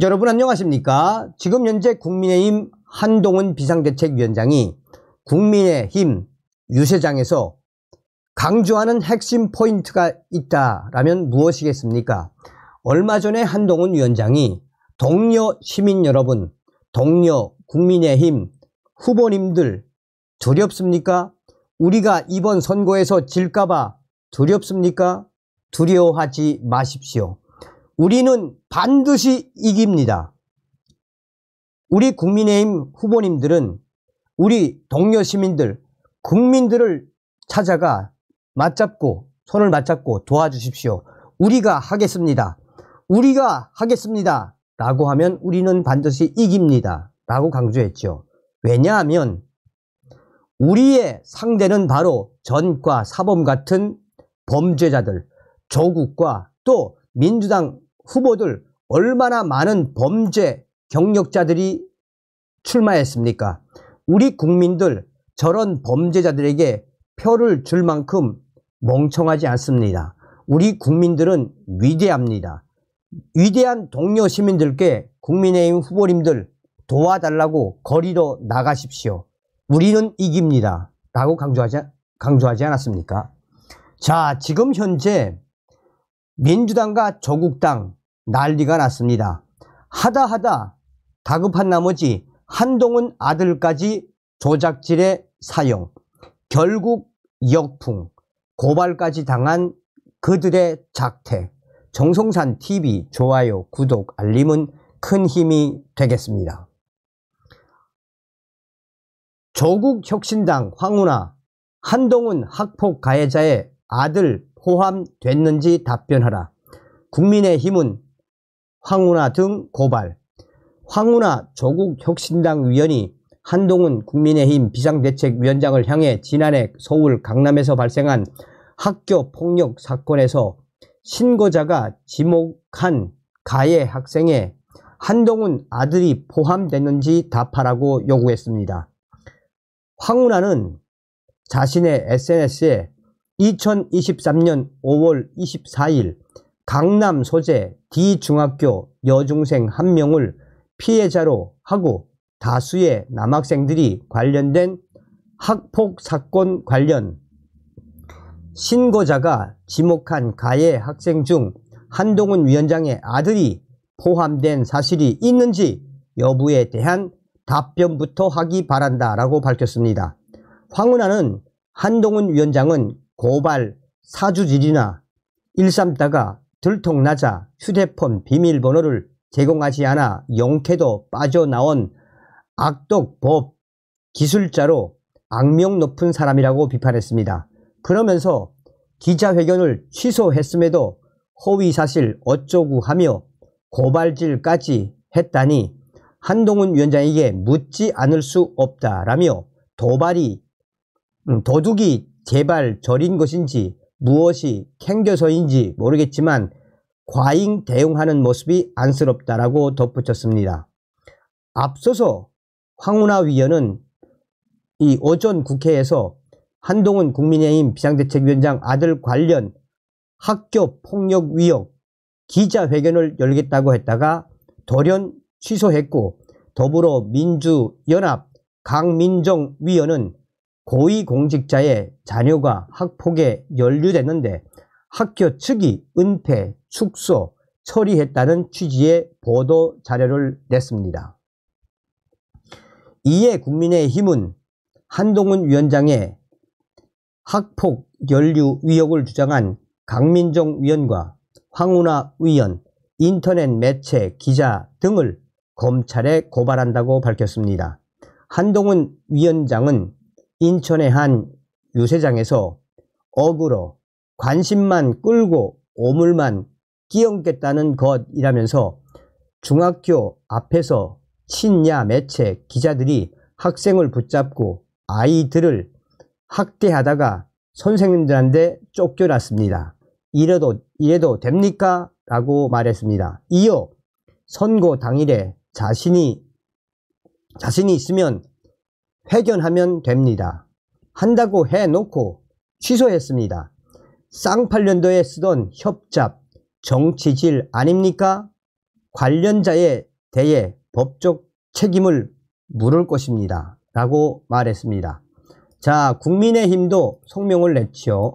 여러분 안녕하십니까? 지금 현재 국민의힘 한동훈 비상대책위원장이 국민의힘 유세장에서 강조하는 핵심 포인트가 있다라면 무엇이겠습니까? 얼마 전에 한동훈 위원장이 동료 시민 여러분, 동료 국민의힘 후보님들 두렵습니까? 우리가 이번 선거에서 질까봐 두렵습니까? 두려워하지 마십시오. 우리는 반드시 이깁니다. 우리 국민의힘 후보님들은 우리 동료 시민들, 국민들을 찾아가 맞잡고 손을 맞잡고 도와주십시오. 우리가 하겠습니다. 우리가 하겠습니다. 라고 하면 우리는 반드시 이깁니다. 라고 강조했죠. 왜냐하면 우리의 상대는 바로 전과 사범 같은 범죄자들, 조국과 또 민주당 후보들 얼마나 많은 범죄 경력자들이 출마했습니까? 우리 국민들 저런 범죄자들에게 표를 줄 만큼 멍청하지 않습니다. 우리 국민들은 위대합니다. 위대한 동료 시민들께 국민의힘 후보님들 도와달라고 거리로 나가십시오. 우리는 이깁니다. 라고 강조하지, 강조하지 않았습니까? 자, 지금 현재 민주당과 조국당 난리가 났습니다. 하다 하다 다급한 나머지 한동훈 아들까지 조작질에 사용, 결국 역풍, 고발까지 당한 그들의 작태, 정성산 TV 좋아요, 구독, 알림은 큰 힘이 되겠습니다. 조국 혁신당 황운하, 한동훈 학폭 가해자의 아들 포함됐는지 답변하라. 국민의힘은 황운하 등 고발. 황운하 조국혁신당 위원이 한동훈 국민의힘 비상대책위원장을 향해 지난해 서울 강남에서 발생한 학교 폭력 사건에서 신고자가 지목한 가해 학생의 한동훈 아들이 포함됐는지 답하라고 요구했습니다. 황운하는 자신의 SNS에 2023년 5월 24일 강남 소재 디중학교 여중생 한 명을 피해자로 하고 다수의 남학생들이 관련된 학폭 사건 관련 신고자가 지목한 가해 학생 중 한동훈 위원장의 아들이 포함된 사실이 있는지 여부에 대한 답변부터 하기 바란다 라고 밝혔습니다. 황은하는 한동훈 위원장은 고발 사주질이나 일삼다가 들통나자 휴대폰 비밀번호를 제공하지 않아 용케도 빠져나온 악독법 기술자로 악명 높은 사람이라고 비판했습니다. 그러면서 기자회견을 취소했음에도 허위사실 어쩌고 하며 고발질까지 했다니 한동훈 위원장에게 묻지 않을 수 없다라며 도발이 음, 도둑이 제발 저린 것인지 무엇이 캥겨서인지 모르겠지만 과잉 대응하는 모습이 안쓰럽다라고 덧붙였습니다. 앞서서 황운하 위원은 이 오전 국회에서 한동훈 국민의힘 비상대책위원장 아들 관련 학교 폭력 위협 기자회견을 열겠다고 했다가 돌연 취소했고 더불어민주연합 강민정 위원은 고위공직자의 자녀가 학폭에 연루됐는데 학교 측이 은폐, 축소, 처리했다는 취지의 보도 자료를 냈습니다. 이에 국민의힘은 한동훈 위원장의 학폭 연류 위혹을 주장한 강민정 위원과 황운하 위원, 인터넷 매체 기자 등을 검찰에 고발한다고 밝혔습니다. 한동훈 위원장은 인천의 한 유세장에서 억울로 관심만 끌고 오물만 끼얹겠다는 것이라면서 중학교 앞에서 친야 매체 기자들이 학생을 붙잡고 아이들을 학대하다가 선생님들한테 쫓겨났습니다. 이래도, 이래도 됩니까? 라고 말했습니다. 이어 선거 당일에 자신이, 자신이 있으면 회견하면 됩니다. 한다고 해놓고 취소했습니다. 쌍팔년도에 쓰던 협잡, 정치질 아닙니까? 관련자에 대해 법적 책임을 물을 것입니다. 라고 말했습니다. 자, 국민의힘도 성명을 냈지요.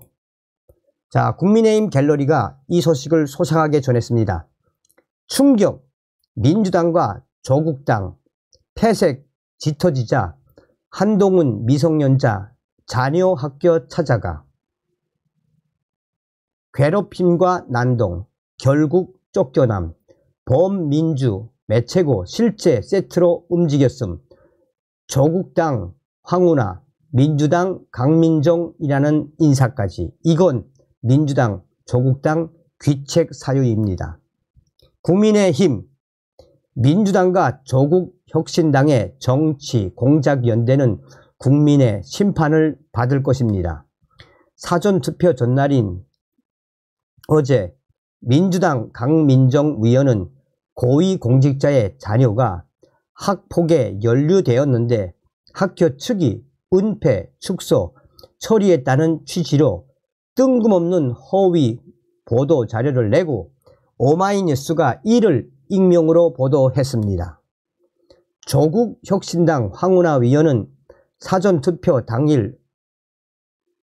자, 국민의힘 갤러리가 이 소식을 소상하게 전했습니다. 충격, 민주당과 조국당, 폐색, 짙어지자 한동훈 미성년자 자녀 학교 찾아가 괴롭힘과 난동 결국 쫓겨남 범민주 매체고 실제 세트로 움직였음 조국당 황우나 민주당 강민정이라는 인사까지 이건 민주당 조국당 귀책 사유입니다. 국민의힘 민주당과 조국 혁신당의 정치 공작연대는 국민의 심판을 받을 것입니다. 사전투표 전날인 어제 민주당 강민정 위원은 고위공직자의 자녀가 학폭에 연루되었는데 학교 측이 은폐, 축소, 처리했다는 취지로 뜬금없는 허위 보도 자료를 내고 오마이뉴스가 이를 익명으로 보도했습니다. 조국 혁신당 황운하 위원은 사전투표 당일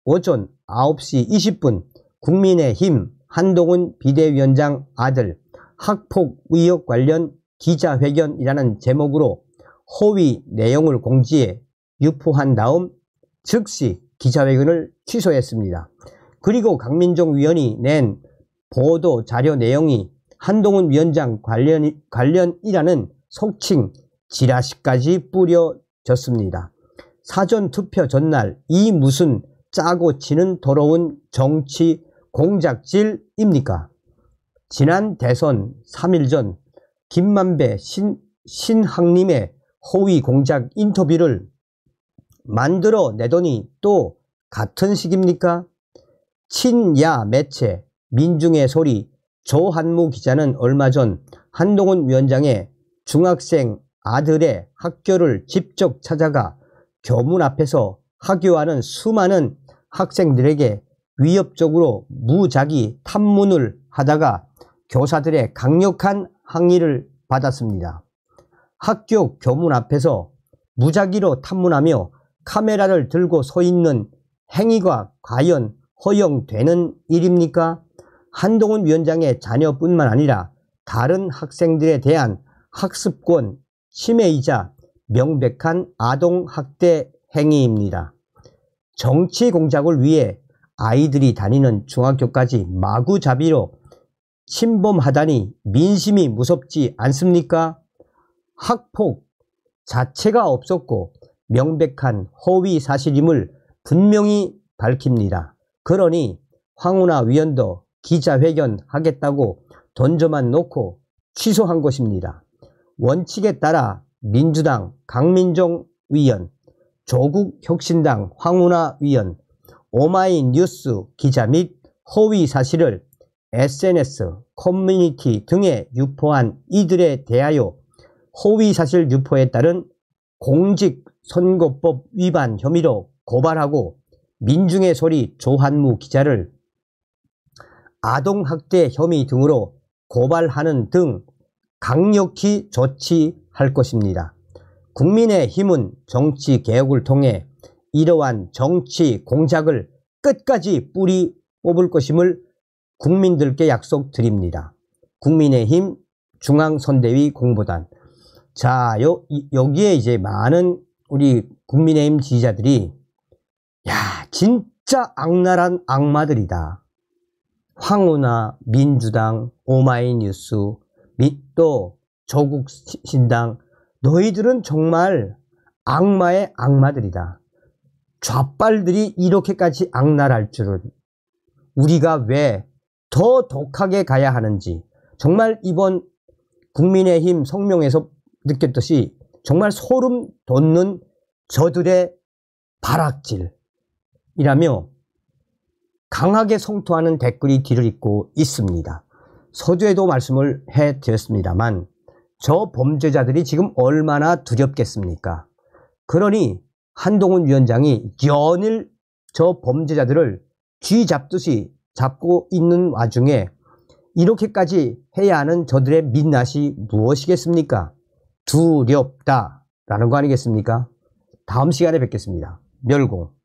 오전 9시 20분 국민의힘 한동훈 비대위원장 아들 학폭 의혹 관련 기자회견이라는 제목으로 허위 내용을 공지해 유포한 다음 즉시 기자회견을 취소했습니다. 그리고 강민종 위원이 낸 보도 자료 내용이 한동훈 위원장 관련, 관련이라는 속칭 지라시까지 뿌려졌습니다. 사전투표 전날 이 무슨 짜고 치는 더러운 정치 공작질입니까? 지난 대선 3일 전 김만배 신, 신학님의 허위 공작 인터뷰를 만들어 내더니 또 같은 식입니까? 친야 매체, 민중의 소리, 조한무 기자는 얼마 전 한동훈 위원장의 중학생 아들의 학교를 직접 찾아가 교문 앞에서 학교하는 수많은 학생들에게 위협적으로 무작위 탐문을 하다가 교사들의 강력한 항의를 받았습니다. 학교 교문 앞에서 무작위로 탐문하며 카메라를 들고 서 있는 행위가 과연 허용되는 일입니까? 한동훈 위원장의 자녀뿐만 아니라 다른 학생들에 대한 학습권 침해이자 명백한 아동학대 행위입니다. 정치 공작을 위해 아이들이 다니는 중학교까지 마구잡이로 침범하다니 민심이 무섭지 않습니까? 학폭 자체가 없었고 명백한 허위 사실임을 분명히 밝힙니다. 그러니 황운하 위원도 기자회견 하겠다고 던져만 놓고 취소한 것입니다. 원칙에 따라 민주당 강민종 위원, 조국혁신당 황운하 위원, 오마이뉴스 기자 및 허위 사실을 SNS, 커뮤니티 등에 유포한 이들에 대하여 허위 사실 유포에 따른 공직선거법 위반 혐의로 고발하고 민중의 소리 조한무 기자를 아동학대 혐의 등으로 고발하는 등 강력히 조치할 것입니다. 국민의힘은 정치 개혁을 통해 이러한 정치 공작을 끝까지 뿌리 뽑을 것임을 국민들께 약속드립니다. 국민의힘 중앙선대위 공보단. 자, 여, 여기에 이제 많은 우리 국민의힘 지지자들이 야, 진짜 악랄한 악마들이다. 황우나 민주당, 오마이뉴스, 밑도 조국 신당 너희들은 정말 악마의 악마들이다. 좌빨들이 이렇게까지 악랄할 줄은 우리가 왜 더 독하게 가야 하는지 정말 이번 국민의힘 성명에서 느꼈듯이 정말 소름 돋는 저들의 발악질이라며 강하게 성토하는 댓글이 뒤를 잇고 있습니다. 서두에도 말씀을 해 드렸습니다만 저 범죄자들이 지금 얼마나 두렵겠습니까? 그러니 한동훈 위원장이 연일 저 범죄자들을 쥐 잡듯이 잡고 있는 와중에 이렇게까지 해야 하는 저들의 민낯이 무엇이겠습니까? 두렵다 라는 거 아니겠습니까? 다음 시간에 뵙겠습니다. 멸공